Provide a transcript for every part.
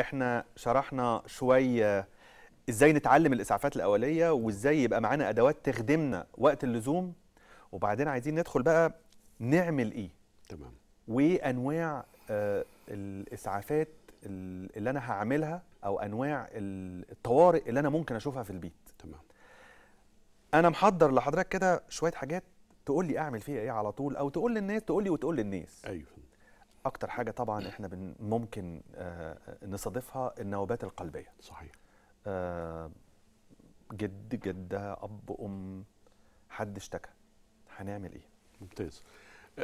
احنا شرحنا شويه آه، ازاي نتعلم الاسعافات الاوليه وازاي يبقى معانا ادوات تخدمنا وقت اللزوم وبعدين عايزين ندخل بقى نعمل ايه تمام وانواع آه الاسعافات اللي انا هعملها او انواع الطوارئ اللي انا ممكن اشوفها في البيت تمام انا محضر لحضرتك كده شويه حاجات تقول لي اعمل فيها ايه على طول او تقول للناس تقول لي وتقول للناس ايوه اكتر حاجه طبعا احنا ممكن آه، نصادفها النوبات القلبيه صحيح آه، جد جده اب ام حد اشتكى هنعمل ايه ممتاز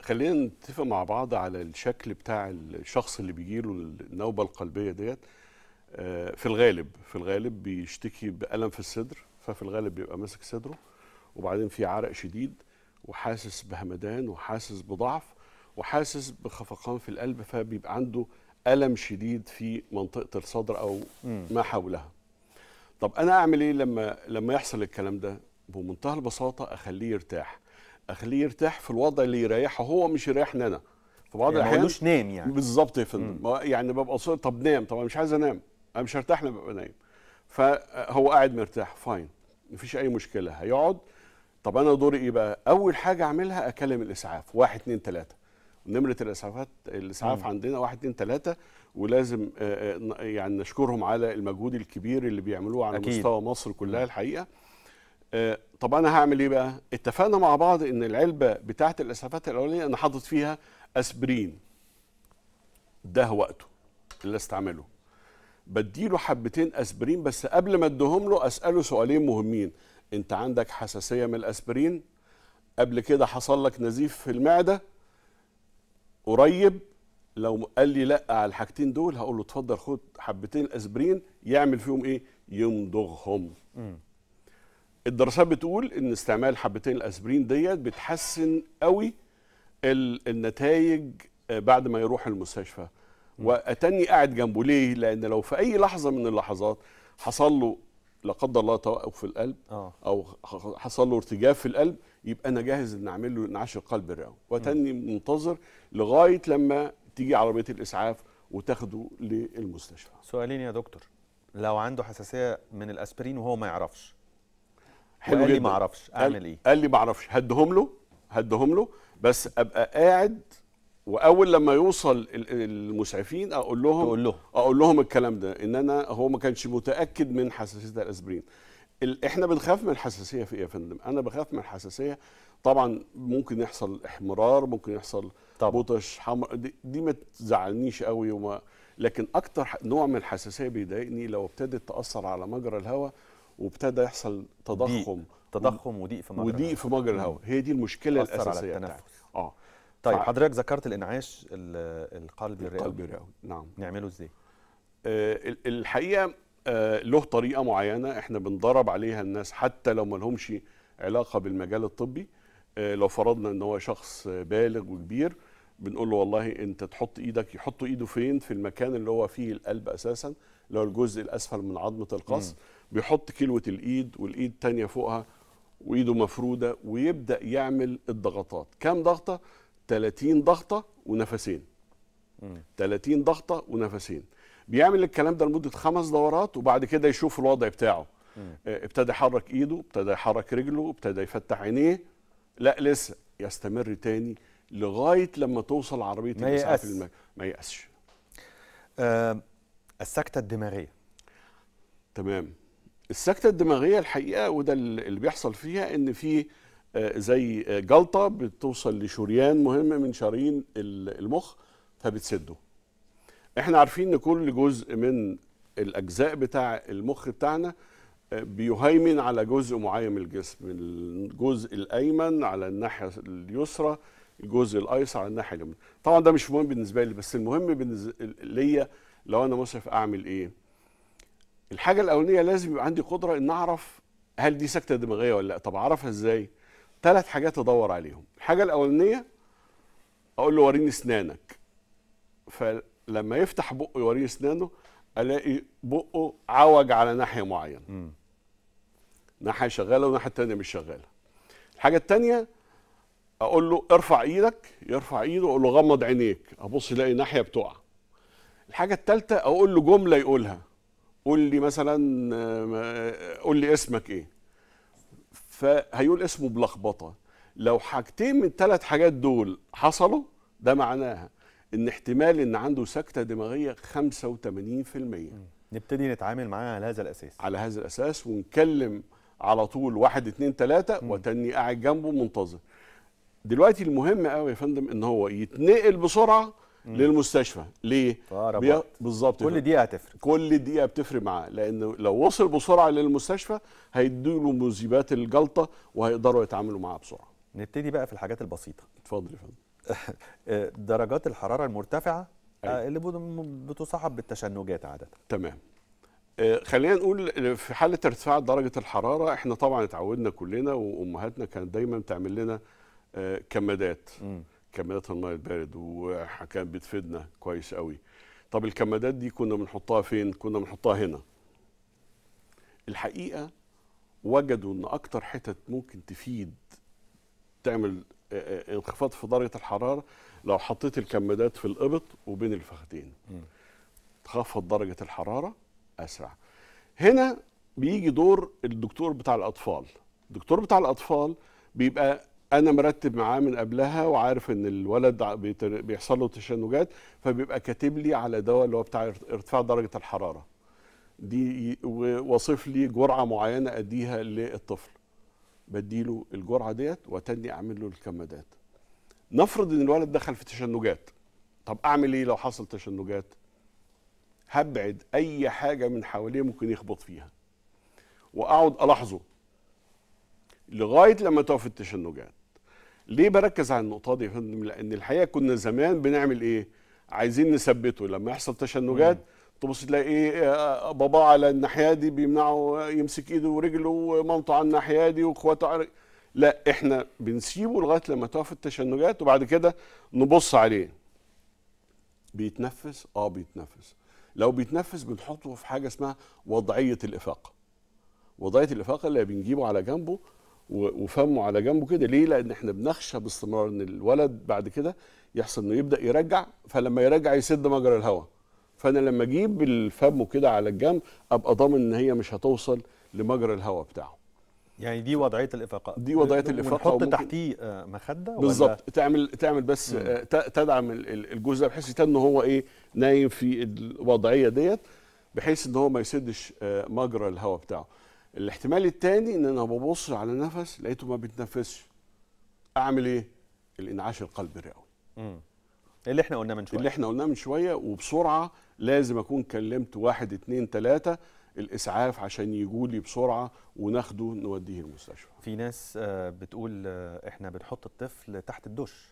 خلينا نتفق مع بعض على الشكل بتاع الشخص اللي بيجيله النوبه القلبيه ديت آه، في الغالب في الغالب بيشتكي بألم في الصدر ففي الغالب بيبقى ماسك صدره وبعدين في عرق شديد وحاسس بهمدان وحاسس بضعف وحاسس بخفقان في القلب فبيبقى عنده ألم شديد في منطقة الصدر أو ما حولها طب أنا أعمل إيه لما, لما يحصل الكلام ده بمنتهى البساطة أخليه يرتاح أخليه يرتاح في الوضع اللي يريحه هو مش يريحني أنا في بعض يعني الأحيان ما نام يعني بالظبط يا فندم يعني ببقى صور طب نام طب أنا مش عايز أنام أنا مش هرتاح لما ببقى نايم فهو قاعد مرتاح فاين مفيش أي مشكلة هيقعد طب أنا دوري إيه بقى أول حاجة أعملها أكلم الإسعاف واحد اتنين تلاتة نمره الاسعافات الاسعاف عندنا 1 2 3 ولازم آه، آه، يعني نشكرهم على المجهود الكبير اللي بيعملوه على أكيد. مستوى مصر كلها الحقيقه آه، طب انا هعمل ايه بقى اتفقنا مع بعض ان العلبه بتاعه الاسعافات الاوليه انا حاطط فيها اسبرين ده وقته اللي استعمله بديله حبتين اسبرين بس قبل ما اديهم له اساله سؤالين مهمين انت عندك حساسيه من الاسبرين قبل كده حصل لك نزيف في المعده قريب لو قال لي لا على الحاجتين دول هقول له اتفضل خد حبتين اسبرين يعمل فيهم ايه يمضغهم الدراسات بتقول ان استعمال حبتين الاسبرين ديت بتحسن قوي النتائج آه، بعد ما يروح المستشفى واتني قاعد جنبه ليه لان لو في اي لحظه من اللحظات حصل له لا قدر الله توقف في القلب آه. او حصل له ارتجاف في القلب يبقى انا جاهز ان اعمل له انعاش القلب الرئوي وتني منتظر لغايه لما تيجي عربيه الاسعاف وتاخده للمستشفى سؤالين يا دكتور لو عنده حساسيه من الاسبرين وهو ما يعرفش حلو قال لي ما اعرفش اعمل ايه قال لي ما اعرفش هدهم له هدهم له بس ابقى قاعد واول لما يوصل المسعفين اقول لهم تقول له. اقول لهم الكلام ده ان انا هو ما كانش متاكد من حساسيه الاسبرين احنا بنخاف من الحساسيه في ايه يا فندم انا بخاف من الحساسيه طبعا ممكن يحصل احمرار ممكن يحصل بطش حمر دي, دي ما تزعلنيش قوي وما لكن اكتر نوع من الحساسيه بيضايقني لو ابتدت تاثر على مجرى الهواء وابتدى يحصل تضخم ديق. تضخم وضيق في مجرى وضيق في مجرى الهواء هي دي المشكله الاساسيه على التنفس. اه طيب حضرتك ذكرت الانعاش القلبي الرئوي القلبي الرئوي نعم نعمله ازاي؟ أه الحقيقه أه له طريقه معينه احنا بندرب عليها الناس حتى لو ما لهمش علاقه بالمجال الطبي أه لو فرضنا ان هو شخص بالغ وكبير بنقول له والله انت تحط ايدك يحط ايده فين في المكان اللي هو فيه القلب اساسا اللي هو الجزء الاسفل من عظمه القص بيحط كلوه الايد والايد تانية فوقها وايده مفروده ويبدا يعمل الضغطات كام ضغطه 30 ضغطه ونفسين 30 ضغطه ونفسين بيعمل الكلام ده لمده خمس دورات وبعد كده يشوف الوضع بتاعه آه، ابتدى يحرك ايده ابتدى يحرك رجله ابتدى يفتح عينيه لا لسه يستمر تاني لغايه لما توصل عربيه الاسعاف للمكان ما ييأسش أه السكته الدماغيه تمام السكته الدماغيه الحقيقه وده اللي بيحصل فيها ان في زي جلطه بتوصل لشريان مهم من شرايين المخ فبتسده احنا عارفين ان كل جزء من الاجزاء بتاع المخ بتاعنا آه، بيهيمن على جزء معين من الجسم الجزء الايمن على الناحيه اليسرى الجزء الايسر على الناحيه اليمنى طبعا ده مش مهم بالنسبه لي بس المهم بالنسبه ليا لو انا مصرف اعمل ايه الحاجه الاولانيه لازم يبقى عندي قدره ان اعرف هل دي سكته دماغيه ولا لا طب اعرفها ازاي ثلاث حاجات ادور عليهم الحاجه الاولانيه اقول له وريني اسنانك فلما يفتح بقه يوريني اسنانه الاقي بقه عوج على ناحيه معينه ناحيه شغاله والناحيه الثانيه مش شغاله الحاجه الثانيه اقول له ارفع ايدك يرفع ايده اقول له غمض عينيك ابص الاقي ناحيه بتقع الحاجه الثالثه اقول له جمله يقولها قول لي مثلا آه، قول لي اسمك ايه فهيقول اسمه بلخبطه لو حاجتين من ثلاث حاجات دول حصلوا ده معناها ان احتمال ان عنده سكته دماغيه 85% نبتدي نتعامل معاها على هذا الاساس على هذا الاساس ونكلم على طول واحد اتنين تلاته وتني قاعد جنبه منتظر دلوقتي المهم قوي يا فندم ان هو يتنقل بسرعه للمستشفى ليه بي... بالظبط كل دقيقه هتفرق كل دقيقه بتفرق معاه لان لو وصل بسرعه للمستشفى له مذيبات الجلطه وهيقدروا يتعاملوا معاها بسرعه نبتدي بقى في الحاجات البسيطه اتفضل يا فندم آه، درجات الحراره المرتفعه آه، أيوة. اللي بتصاحب بالتشنجات عاده تمام آه، خلينا نقول في حاله ارتفاع درجه الحراره احنا طبعا اتعودنا كلنا وامهاتنا كانت دايما تعمل لنا كمادات م. كمادات الماء البارد وكانت بتفيدنا كويس قوي طب الكمادات دي كنا بنحطها فين كنا بنحطها هنا الحقيقه وجدوا ان اكتر حتت ممكن تفيد تعمل انخفاض في درجه الحراره لو حطيت الكمادات في الابط وبين الفخذين تخفض درجه الحراره اسرع هنا بيجي دور الدكتور بتاع الاطفال الدكتور بتاع الاطفال بيبقى انا مرتب معاه من قبلها وعارف ان الولد بيحصل له تشنجات فبيبقى كاتب لي على دواء اللي هو بتاع ارتفاع درجه الحراره دي وواصف لي جرعه معينه اديها للطفل بديله الجرعه ديت وتاني اعمل له الكمادات نفرض ان الولد دخل في تشنجات طب اعمل ايه لو حصل تشنجات هبعد اي حاجه من حواليه ممكن يخبط فيها واقعد الاحظه لغايه لما تقف التشنجات ليه بركز على النقطه دي يا فندم لان الحقيقه كنا زمان بنعمل ايه عايزين نثبته لما يحصل تشنجات تبص تلاقي ايه آه، آه، بابا على الناحيه دي بيمنعه يمسك ايده ورجله ومامته على الناحيه دي واخواته على لا احنا بنسيبه لغايه لما تقف التشنجات وبعد كده نبص عليه بيتنفس اه بيتنفس لو بيتنفس بنحطه في حاجه اسمها وضعيه الافاقه وضعيه الافاقه اللي بنجيبه على جنبه وفمه على جنبه كده ليه؟ لان احنا بنخشى باستمرار ان الولد بعد كده يحصل انه يبدا يرجع فلما يرجع يسد مجرى الهواء فانا لما اجيب الفم كده على الجنب ابقى ضامن ان هي مش هتوصل لمجرى الهواء بتاعه يعني دي وضعيه الافاقه دي وضعيه الافاقه ونحط تحتيه آه، مخده بالظبط تعمل تعمل بس مم. آه، تدعم الجزء ده بحيث ان هو ايه نايم في الوضعيه ديت بحيث ان هو ما يسدش آه، مجرى الهواء بتاعه الاحتمال الثاني ان انا ببص على نفس لقيته ما بيتنفسش اعمل ايه الانعاش القلبي الرئوي اللي احنا قلناه من شويه اللي احنا قلناه من شويه وبسرعه لازم اكون كلمت واحد اتنين تلاته الاسعاف عشان يجوا لي بسرعه وناخده نوديه المستشفى في ناس آه، بتقول آه، احنا بنحط الطفل تحت الدش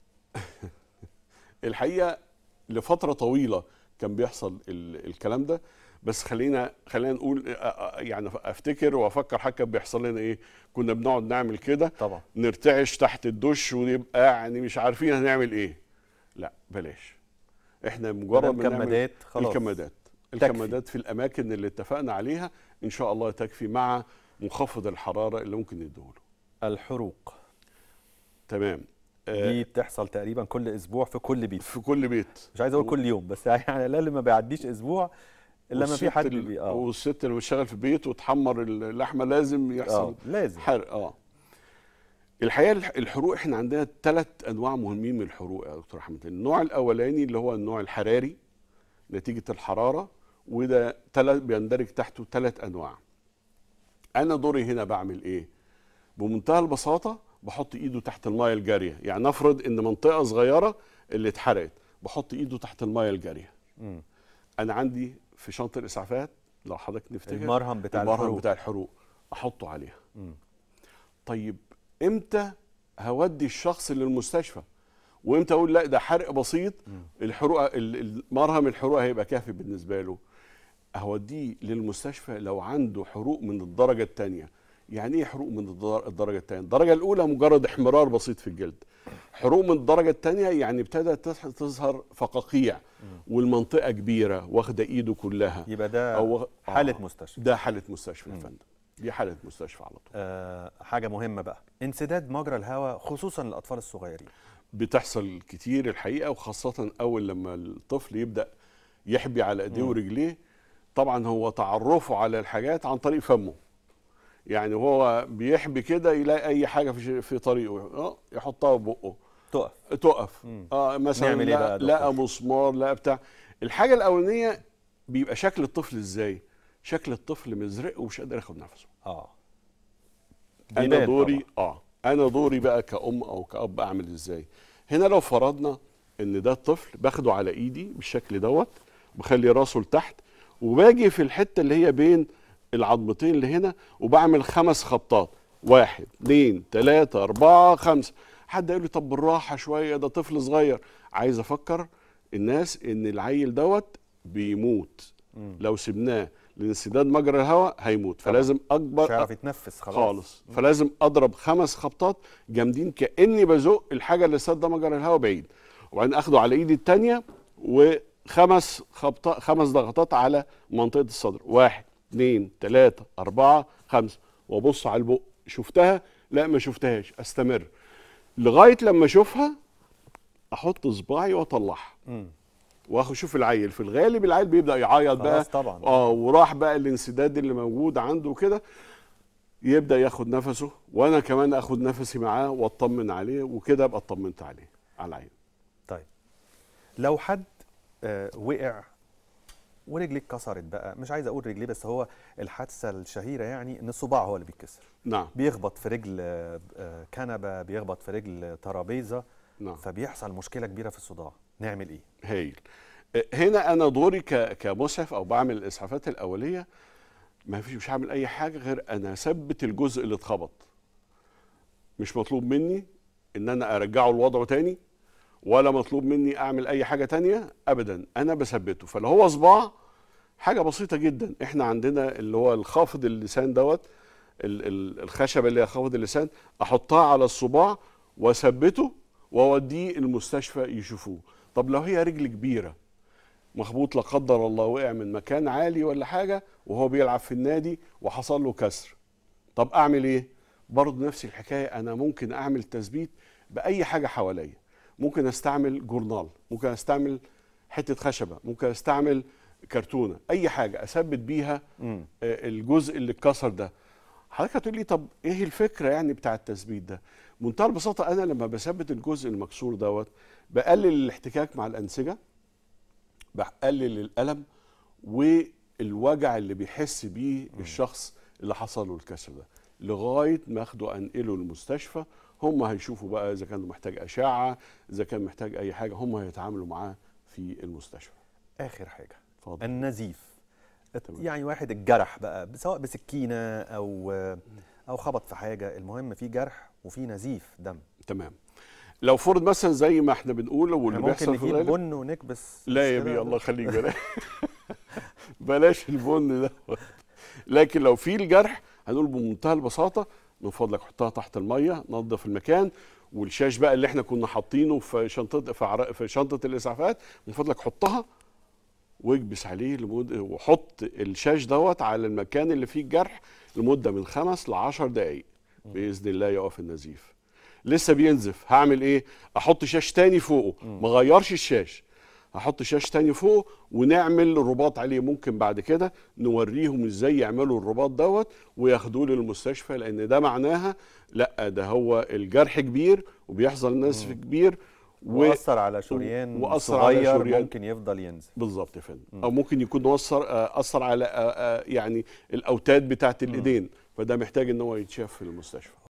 الحقيقه لفتره طويله كان بيحصل الكلام ده بس خلينا خلينا نقول يعني افتكر وافكر حاجه كان بيحصل لنا ايه كنا بنقعد نعمل كده طبعا نرتعش تحت الدش ونبقى يعني مش عارفين هنعمل ايه لا بلاش احنا مجرد ما الكمادات خلاص الكمادات الكمادات في الاماكن اللي اتفقنا عليها ان شاء الله تكفي مع منخفض الحراره اللي ممكن نديهوله الحروق تمام آه، دي بتحصل تقريبا كل اسبوع في كل بيت في كل بيت مش عايز اقول كل يوم بس يعني على الاقل ما بيعديش اسبوع الا ما في حد بي اه والست اللي بتشتغل في بيت وتحمر اللحمه لازم يحصل آه. لازم حرق اه الحقيقه الحروق احنا عندنا ثلاث انواع مهمين من الحروق يا دكتور احمد النوع الاولاني اللي هو النوع الحراري نتيجه الحراره وده ثلاث بيندرج تحته ثلاث انواع انا دوري هنا بعمل ايه بمنتهى البساطه بحط ايده تحت المايه الجاريه يعني نفرض ان منطقه صغيره اللي اتحرقت بحط ايده تحت المايه الجاريه م. انا عندي في شنطه الاسعافات لو حضرتك نفتكر المرهم بتاع المرهم الحروق. بتاع الحروق احطه عليها طيب امتى هودي الشخص للمستشفى وامتى اقول لا ده حرق بسيط الحروق المرهم الحروق هيبقى كافي بالنسبه له اوديه للمستشفى لو عنده حروق من الدرجه الثانيه يعني ايه حروق من الدرجه الثانيه الدرجه الاولى مجرد احمرار بسيط في الجلد حروق من الدرجه الثانيه يعني ابتدت تظهر فقاقيع والمنطقه كبيره واخده ايده كلها يبقى ده أو حاله آه مستشفى ده حاله مستشفى يا فندم دي حاله مستشفى على طول آه حاجه مهمه بقى انسداد مجرى الهواء خصوصا للاطفال الصغيرين بتحصل كتير الحقيقه وخاصه اول لما الطفل يبدا يحبي على ايديه ورجليه طبعا هو تعرفه على الحاجات عن طريق فمه يعني هو بيحبي كده يلاقي اي حاجه في في طريقه آه، يحطها في بقه تقف تقف اه مثلا نعمل إيه بقى لقى مسمار لقى بتاع الحاجه الاولانيه بيبقى شكل الطفل ازاي شكل الطفل مزرق ومش قادر ياخد نفسه اه انا دوري طبعا. اه انا دوري بقى كأم او كأب اعمل ازاي هنا لو فرضنا ان ده الطفل باخده على ايدي بالشكل دوت بخلي راسه لتحت وباجي في الحته اللي هي بين العظمتين اللي هنا وبعمل خمس خطات واحد اثنين ثلاثة أربعة خمسة حد قال لي طب بالراحه شويه ده طفل صغير عايز افكر الناس ان العيل دوت بيموت مم. لو سبناه لانسداد مجرى الهواء هيموت فلازم اكبر مش هيعرف يتنفس خلاص خالص مم. فلازم اضرب خمس خبطات جامدين كاني بزق الحاجه اللي سد مجرى الهواء بعيد وبعدين اخده على ايدي الثانيه وخمس خبطات خمس ضغطات على منطقه الصدر واحد اثنين ثلاثه اربعه خمسه وابص على البق شفتها لا ما شفتهاش استمر لغايه لما اشوفها احط صباعي واطلعها واخد شوف العيل في الغالب العيل بيبدا يعيط بقى طبعا اه وراح بقى الانسداد اللي موجود عنده كده يبدا ياخد نفسه وانا كمان اخد نفسي معاه واطمن عليه وكده ابقى اطمنت عليه على العين طيب لو حد آه وقع ورجليه اتكسرت بقى مش عايز اقول رجليه بس هو الحادثه الشهيره يعني ان الصباع هو اللي بيتكسر نعم بيخبط في رجل آه، كنبه بيخبط في رجل ترابيزه نعم فبيحصل مشكله كبيره في الصداع نعمل ايه هايل آه، هنا انا دوري كمسعف او بعمل الاسعافات الاوليه ما فيش مش هعمل اي حاجه غير انا اثبت الجزء اللي اتخبط مش مطلوب مني ان انا ارجعه لوضعه تاني ولا مطلوب مني اعمل اي حاجه تانية ابدا انا بثبته فلو هو صباع حاجه بسيطه جدا احنا عندنا اللي هو الخافض اللسان دوت الخشبه اللي هي خافض اللسان احطها على الصباع واثبته واوديه المستشفى يشوفوه طب لو هي رجل كبيره مخبوط لا قدر الله وقع من مكان عالي ولا حاجه وهو بيلعب في النادي وحصل له كسر طب اعمل ايه برضه نفس الحكايه انا ممكن اعمل تثبيت باي حاجه حواليا ممكن استعمل جورنال ممكن استعمل حته خشبه ممكن استعمل كرتونه اي حاجه اثبت بيها آه، الجزء اللي اتكسر ده حضرتك هتقول لي طب ايه الفكره يعني بتاع التثبيت ده منتهى البساطه انا لما بثبت الجزء المكسور دوت بقلل الاحتكاك مع الانسجه بقلل الالم والوجع اللي بيحس بيه الشخص اللي حصل له الكسر ده لغايه ما اخده انقله المستشفى هم هيشوفوا بقى اذا كان محتاج اشعه اذا كان محتاج اي حاجه هم هيتعاملوا معاه في المستشفى اخر حاجه فضل. النزيف طبعا. يعني واحد اتجرح بقى سواء بسكينه او او خبط في حاجه المهم في جرح وفي نزيف دم تمام لو فرض مثلا زي ما احنا بنقول واللي يعني بيحصل ممكن نجيب بن ونكبس لا يا بي الله يخليك بلاش البن ده لكن لو في الجرح هنقول بمنتهى البساطه من فضلك حطها تحت الميه نظف المكان والشاش بقى اللي احنا كنا حاطينه في شنطه في شنطه الاسعافات من فضلك حطها واكبس عليه لمده وحط الشاش دوت على المكان اللي فيه الجرح لمده من خمس ل 10 دقائق باذن الله يقف النزيف لسه بينزف هعمل ايه احط شاش تاني فوقه ما غيرش الشاش هحط شاش تاني فوقه ونعمل رباط عليه ممكن بعد كده نوريهم ازاي يعملوا الرباط دوت وياخدوه للمستشفى لان ده معناها لا ده هو الجرح كبير وبيحصل نزف كبير واثر على شريان واثر على شريان ممكن يفضل ينزل بالظبط يا فندم او ممكن يكون اثر آه، اثر على آه، آه، يعني الاوتاد بتاعت الايدين فده محتاج ان هو يتشاف في المستشفى